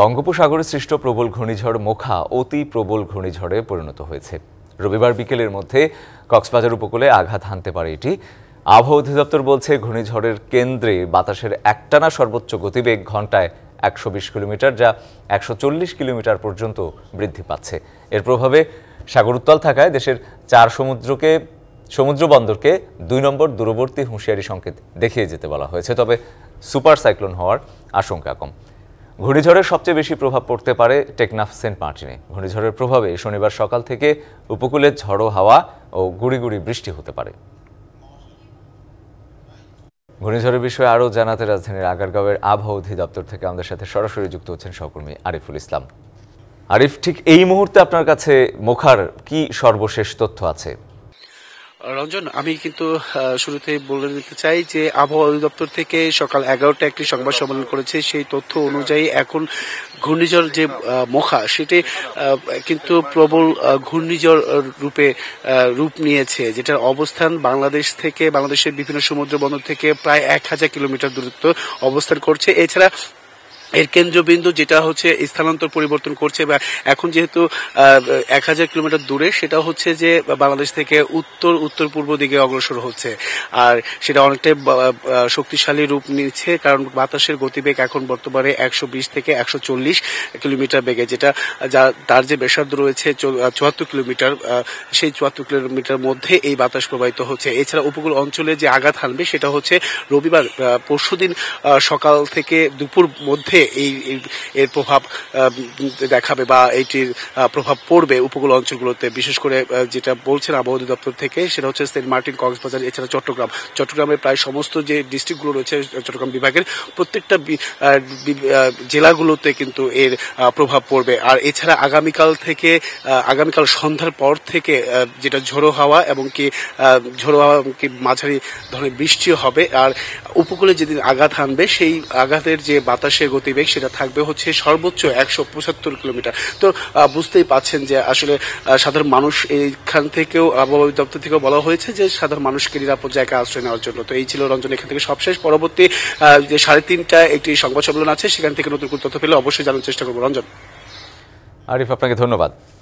বঙ্গোপসাগরে সৃষ্ট প্রবল ঘূর্ণিঝড় মোখা অতি প্রবল ঘূর্ণিঝড়ে পরিণত হয়েছে রবিবার বিকেলের মধ্যে কক্সবাজার উপকূলে আঘাত হানতে পারে এটি আবহাওয়া অধিদপ্তর বলছে ঘূর্ণিঝড়ের কেন্দ্রে বাতাসের একটানা সর্বোচ্চ গতিবেগ ঘন্টায় একশো কিলোমিটার যা একশো কিলোমিটার পর্যন্ত বৃদ্ধি পাচ্ছে এর প্রভাবে সাগর উত্তাল থাকায় দেশের চার সমুদ্রকে সমুদ্র বন্দরকে দুই নম্বর দূরবর্তী হুঁশিয়ারি সংকেত দেখিয়ে যেতে বলা হয়েছে তবে সুপার সাইক্লোন হওয়ার আশঙ্কা কম ঘূর্ণিঝড়ের সবচেয়ে বেশি প্রভাব পড়তে পারে টেকনাফ সেন্ট মার্টিনে ঘূর্ণিঝড়ের প্রভাবে শনিবার সকাল থেকে উপকূলে ঝড়ো হাওয়া ও গুড়ি বৃষ্টি হতে পারে ঘূর্ণিঝড়ের বিষয়ে আরও জানাতে রাজধানীর আগারগাঁওয়ের আবহাওয়া অধিদপ্তর থেকে আমাদের সাথে সরাসরি যুক্ত হচ্ছেন সহকর্মী আরিফুল ইসলাম আরিফ ঠিক এই মুহূর্তে আপনার কাছে মোখার কি সর্বশেষ তথ্য আছে রঞ্জন আমি কিন্তু শুরুতে বলে দিতে চাই যে আবহাওয়া অধিদপ্তর থেকে সকাল এগারোটা একটি সংবাদ সম্মেলন করেছে সেই তথ্য অনুযায়ী এখন ঘূর্ণিঝড় যে মোখা সেটি কিন্তু প্রবল ঘূর্ণিঝড় রূপে রূপ নিয়েছে যেটার অবস্থান বাংলাদেশ থেকে বাংলাদেশের বিভিন্ন সমুদ্র বন্দর থেকে প্রায় এক হাজার কিলোমিটার দূরত্ব অবস্থান করছে এছাড়া এর কেন্দ্রবিন্দু যেটা হচ্ছে স্থানান্তর পরিবর্তন করছে বা এখন যেহেতু এক হাজার কিলোমিটার দূরে সেটা হচ্ছে যে বাংলাদেশ থেকে উত্তর উত্তর পূর্ব দিকে অগ্রসর হচ্ছে আর সেটা অনেকটাই শক্তিশালী রূপ নিচ্ছে কারণ বাতাসের গতিবেগ এখন বর্তমানে একশো বিশ থেকে একশো চল্লিশ কিলোমিটার বেগে যেটা যা তার যে বেসাদ রয়েছে চুয়াত্তর কিলোমিটার সেই চুয়াত্তর কিলোমিটার মধ্যে এই বাতাস প্রবাহিত হচ্ছে এছাড়া উপকূল অঞ্চলে যে আঘাত হানবে সেটা হচ্ছে রবিবার পরশুদিন সকাল থেকে দুপুর মধ্যে এই এর প্রভাব দেখাবে বা এইটির প্রভাব পড়বে উপকূল অঞ্চলগুলোতে বিশেষ করে যেটা বলছেন আবহাওয়া দপ্তর থেকে সেটা হচ্ছে সেন্ট মার্টিন কক্সবাজার এছাড়া চট্টগ্রাম চট্টগ্রামের প্রায় সমস্ত যে ডিস্ট্রিক্টগুলো রয়েছে চট্টগ্রাম বিভাগের প্রত্যেকটা জেলাগুলোতে কিন্তু এর প্রভাব পড়বে আর এছাড়া আগামীকাল থেকে আগামীকাল সন্ধ্যার পর থেকে যেটা ঝোড়ো হাওয়া এবং কি ঝোড়ো হাওয়া কি মাঝারি ধরনের বৃষ্টি হবে আর উপকূলে যেদিন আঘাত আনবে সেই আঘাতের যে বাতাসের গতি পরিবেগ সেটা থাকবে হচ্ছে সর্বোচ্চ একশো পঁচাত্তর কিলোমিটার তো বুঝতেই পাচ্ছেন যে আসলে সাধারণ মানুষ এইখান থেকেও আবহাওয়া দপ্তর থেকেও বলা হয়েছে যে সাধারণ মানুষকে নিরাপদ জায়গায় আশ্রয় নেওয়ার জন্য তো এই ছিল রঞ্জন এখান থেকে সবশেষ পরবর্তী যে সাড়ে তিনটা একটি সংবাদ সম্মেলন আছে সেখান থেকে নতুন কোনো তথ্য পেলে অবশ্যই জানার চেষ্টা করবো রঞ্জন আরিফ আপনাকে ধন্যবাদ